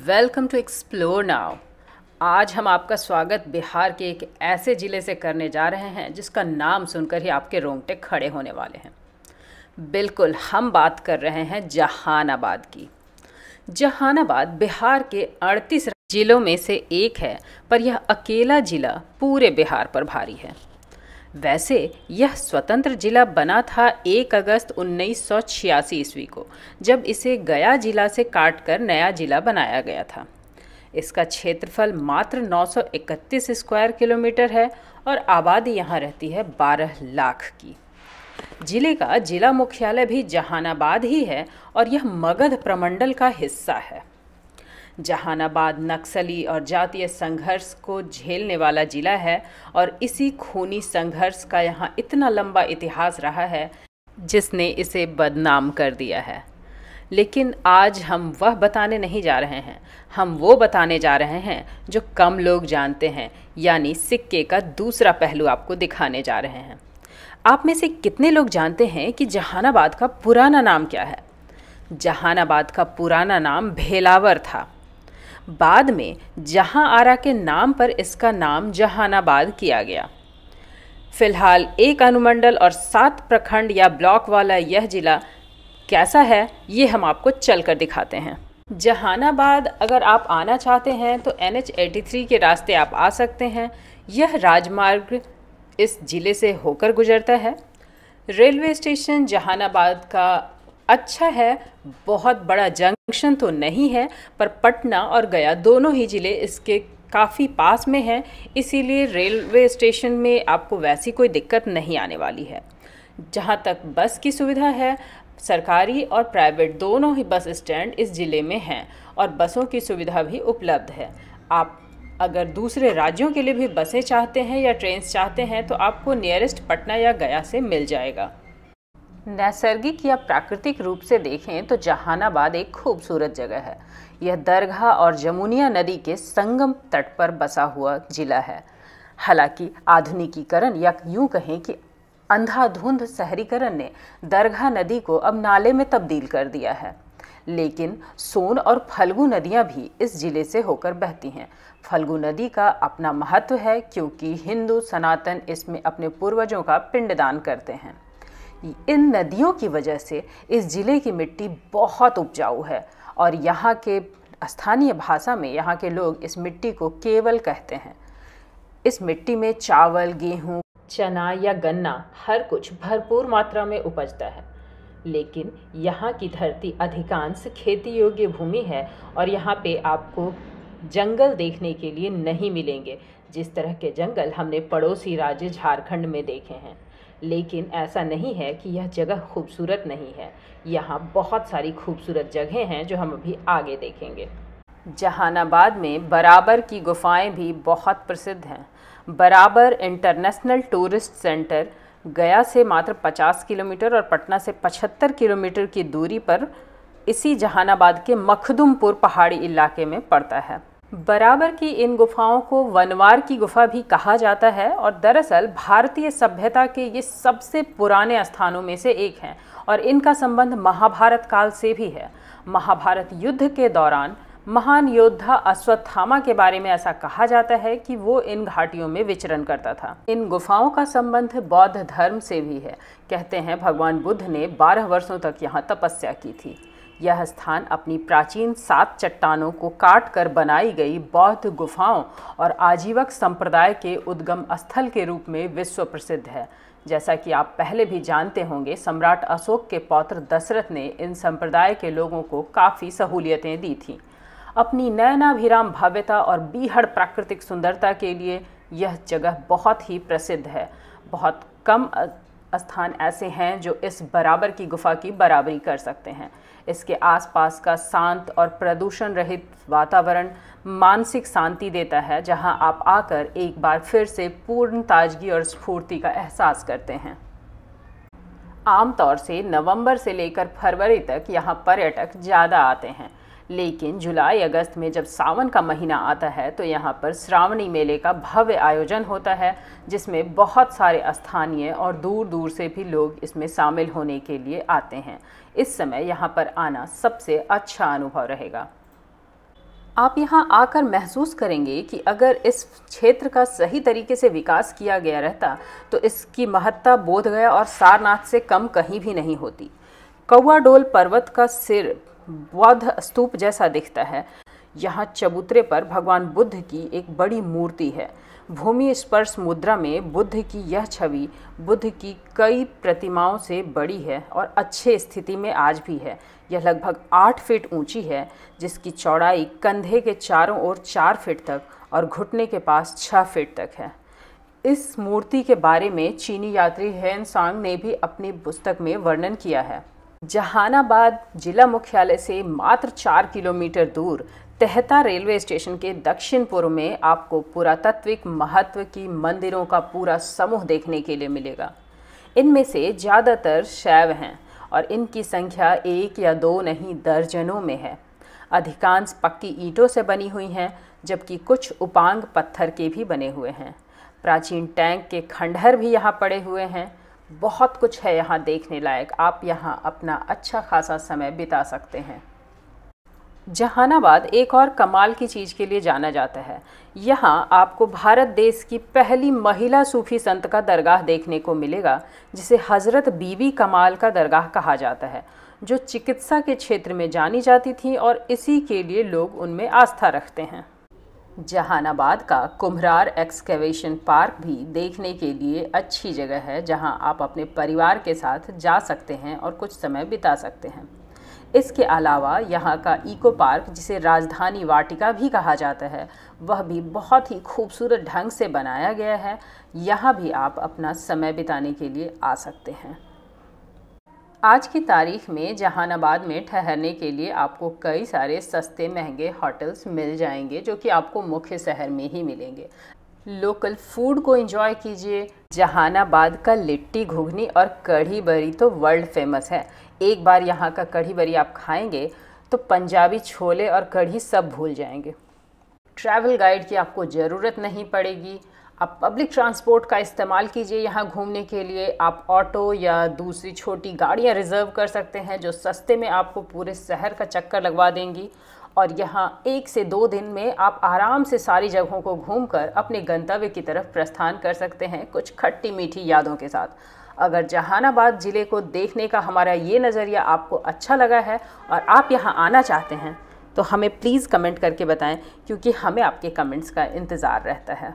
welcome to explore now आज हम आपका स्वागत बिहार के एक ऐसे ज़िले से करने जा रहे हैं जिसका नाम सुनकर ही आपके रोंगटे खड़े होने वाले हैं बिल्कुल हम बात कर रहे हैं जहानाबाद की जहानाबाद बिहार के 38 ज़िलों में से एक है पर यह अकेला ज़िला पूरे बिहार पर भारी है वैसे यह स्वतंत्र जिला बना था 1 अगस्त 1986 ईस्वी को जब इसे गया जिला से काटकर नया जिला बनाया गया था इसका क्षेत्रफल मात्र 931 स्क्वायर किलोमीटर है और आबादी यहाँ रहती है 12 लाख की जिले का जिला मुख्यालय भी जहानाबाद ही है और यह मगध प्रमंडल का हिस्सा है जहानाबाद नक्सली और जातीय संघर्ष को झेलने वाला जिला है और इसी खूनी संघर्ष का यहाँ इतना लंबा इतिहास रहा है जिसने इसे बदनाम कर दिया है लेकिन आज हम वह बताने नहीं जा रहे हैं हम वो बताने जा रहे हैं जो कम लोग जानते हैं यानी सिक्के का दूसरा पहलू आपको दिखाने जा रहे हैं आप में से कितने लोग जानते हैं कि जहानाबाद का पुराना नाम क्या है जहानाबाद का पुराना नाम भेलावर था बाद में जहां आरा के नाम पर इसका नाम जहानाबाद किया गया फिलहाल एक अनुमंडल और सात प्रखंड या ब्लॉक वाला यह ज़िला कैसा है ये हम आपको चल कर दिखाते हैं जहानाबाद अगर आप आना चाहते हैं तो एन एच के रास्ते आप आ सकते हैं यह राजमार्ग इस ज़िले से होकर गुजरता है रेलवे स्टेशन जहानाबाद का अच्छा है बहुत बड़ा जंक्शन तो नहीं है पर पटना और गया दोनों ही ज़िले इसके काफ़ी पास में हैं इसीलिए रेलवे स्टेशन में आपको वैसी कोई दिक्कत नहीं आने वाली है जहाँ तक बस की सुविधा है सरकारी और प्राइवेट दोनों ही बस स्टैंड इस ज़िले में हैं और बसों की सुविधा भी उपलब्ध है आप अगर दूसरे राज्यों के लिए भी बसें चाहते हैं या ट्रेन चाहते हैं तो आपको नियरेस्ट पटना या गया से मिल जाएगा नैसर्गिक या प्राकृतिक रूप से देखें तो जहानाबाद एक खूबसूरत जगह है यह दरगाह और जमुनिया नदी के संगम तट पर बसा हुआ जिला है हालांकि आधुनिकीकरण या यूं कहें कि अंधाधुंध शहरीकरण ने दरगाह नदी को अब नाले में तब्दील कर दिया है लेकिन सोन और फल्गु नदियां भी इस जिले से होकर बहती हैं फल्गु नदी का अपना महत्व है क्योंकि हिंदू सनातन इसमें अपने पूर्वजों का पिंडदान करते हैं इन नदियों की वजह से इस ज़िले की मिट्टी बहुत उपजाऊ है और यहाँ के स्थानीय भाषा में यहाँ के लोग इस मिट्टी को केवल कहते हैं इस मिट्टी में चावल गेहूँ चना या गन्ना हर कुछ भरपूर मात्रा में उपजता है लेकिन यहाँ की धरती अधिकांश खेती योग्य भूमि है और यहाँ पे आपको जंगल देखने के लिए नहीं मिलेंगे जिस तरह के जंगल हमने पड़ोसी राज्य झारखंड में देखे हैं लेकिन ऐसा नहीं है कि यह जगह खूबसूरत नहीं है यहाँ बहुत सारी खूबसूरत जगहें हैं जो हम अभी आगे देखेंगे जहानाबाद में बराबर की गुफाएं भी बहुत प्रसिद्ध हैं बराबर इंटरनेशनल टूरिस्ट सेंटर गया से मात्र 50 किलोमीटर और पटना से 75 किलोमीटर की दूरी पर इसी जहानाबाद के मखदुमपुर पहाड़ी इलाके में पड़ता है बराबर की इन गुफाओं को वनवार की गुफा भी कहा जाता है और दरअसल भारतीय सभ्यता के ये सबसे पुराने स्थानों में से एक हैं और इनका संबंध महाभारत काल से भी है महाभारत युद्ध के दौरान महान योद्धा अश्वत्थामा के बारे में ऐसा कहा जाता है कि वो इन घाटियों में विचरण करता था इन गुफाओं का संबंध बौद्ध धर्म से भी है कहते हैं भगवान बुद्ध ने बारह वर्षों तक यहाँ तपस्या की थी यह स्थान अपनी प्राचीन सात चट्टानों को काट कर बनाई गई बौद्ध गुफाओं और आजीवक संप्रदाय के उद्गम स्थल के रूप में विश्व प्रसिद्ध है जैसा कि आप पहले भी जानते होंगे सम्राट अशोक के पौत्र दशरथ ने इन संप्रदाय के लोगों को काफ़ी सहूलियतें दी थीं अपनी नयनाभिराम भव्यता और बीहड़ प्राकृतिक सुंदरता के लिए यह जगह बहुत ही प्रसिद्ध है बहुत कम स्थान ऐसे हैं जो इस बराबर की गुफा की बराबरी कर सकते हैं इसके आसपास का शांत और प्रदूषण रहित वातावरण मानसिक शांति देता है जहां आप आकर एक बार फिर से पूर्ण ताजगी और स्फूर्ति का एहसास करते हैं आमतौर से नवंबर से लेकर फरवरी तक यहाँ पर्यटक ज़्यादा आते हैं लेकिन जुलाई अगस्त में जब सावन का महीना आता है तो यहाँ पर श्रावणी मेले का भव्य आयोजन होता है जिसमें बहुत सारे स्थानीय और दूर दूर से भी लोग इसमें शामिल होने के लिए आते हैं इस समय यहाँ पर आना सबसे अच्छा अनुभव रहेगा आप यहाँ आकर महसूस करेंगे कि अगर इस क्षेत्र का सही तरीके से विकास किया गया रहता तो इसकी महत्ता बोधगया और सारनाथ से कम कहीं भी नहीं होती कौआ डोल पर्वत का सिर बौद्ध स्तूप जैसा दिखता है यहाँ चबूतरे पर भगवान बुद्ध की एक बड़ी मूर्ति है भूमि स्पर्श मुद्रा में बुद्ध की यह छवि बुद्ध की कई प्रतिमाओं से बड़ी है और अच्छे स्थिति में आज भी है यह लगभग आठ फीट ऊंची है जिसकी चौड़ाई कंधे के चारों ओर चार फीट तक और घुटने के पास छः फीट तक है इस मूर्ति के बारे में चीनी यात्री हेन सांग ने भी अपनी पुस्तक में वर्णन किया है जहानाबाद जिला मुख्यालय से मात्र चार किलोमीटर दूर तेहता रेलवे स्टेशन के दक्षिण पूर्व में आपको पुरातत्विक महत्व की मंदिरों का पूरा समूह देखने के लिए मिलेगा इनमें से ज़्यादातर शैव हैं और इनकी संख्या एक या दो नहीं दर्जनों में है अधिकांश पक्की ईंटों से बनी हुई हैं जबकि कुछ उपांग पत्थर के भी बने हुए हैं प्राचीन टैंक के खंडहर भी यहाँ पड़े हुए हैं बहुत कुछ है यहाँ देखने लायक आप यहाँ अपना अच्छा खासा समय बिता सकते हैं जहानाबाद एक और कमाल की चीज़ के लिए जाना जाता है यहाँ आपको भारत देश की पहली महिला सूफी संत का दरगाह देखने को मिलेगा जिसे हज़रत बीबी कमाल का दरगाह कहा जाता है जो चिकित्सा के क्षेत्र में जानी जाती थी और इसी के लिए लोग उनमें आस्था रखते हैं जहानाबाद का कुम्हरार एक्सकेवेशन पार्क भी देखने के लिए अच्छी जगह है जहां आप अपने परिवार के साथ जा सकते हैं और कुछ समय बिता सकते हैं इसके अलावा यहाँ का इको पार्क जिसे राजधानी वाटिका भी कहा जाता है वह भी बहुत ही खूबसूरत ढंग से बनाया गया है यहाँ भी आप अपना समय बिताने के लिए आ सकते हैं आज की तारीख में जहानाबाद में ठहरने के लिए आपको कई सारे सस्ते महंगे होटल्स मिल जाएंगे जो कि आपको मुख्य शहर में ही मिलेंगे लोकल फूड को एंजॉय कीजिए जहानाबाद का लिट्टी घुघनी और कढ़ी बरी तो वर्ल्ड फेमस है एक बार यहाँ का कढ़ी बरी आप खाएंगे तो पंजाबी छोले और कढ़ी सब भूल जाएंगे ट्रैवल गाइड की आपको ज़रूरत नहीं पड़ेगी आप पब्लिक ट्रांसपोर्ट का इस्तेमाल कीजिए यहाँ घूमने के लिए आप ऑटो या दूसरी छोटी गाड़ियाँ रिज़र्व कर सकते हैं जो सस्ते में आपको पूरे शहर का चक्कर लगवा देंगी और यहाँ एक से दो दिन में आप आराम से सारी जगहों को कर अपने गंतव्य की तरफ प्रस्थान कर सकते हैं कुछ खट्टी मीठी यादों के साथ अगर जहानाबाद ज़िले को देखने का हमारा ये नज़रिया आपको अच्छा लगा है और आप यहाँ आना चाहते हैं तो हमें प्लीज़ कमेंट करके बताएं क्योंकि हमें आपके कमेंट्स का इंतज़ार रहता है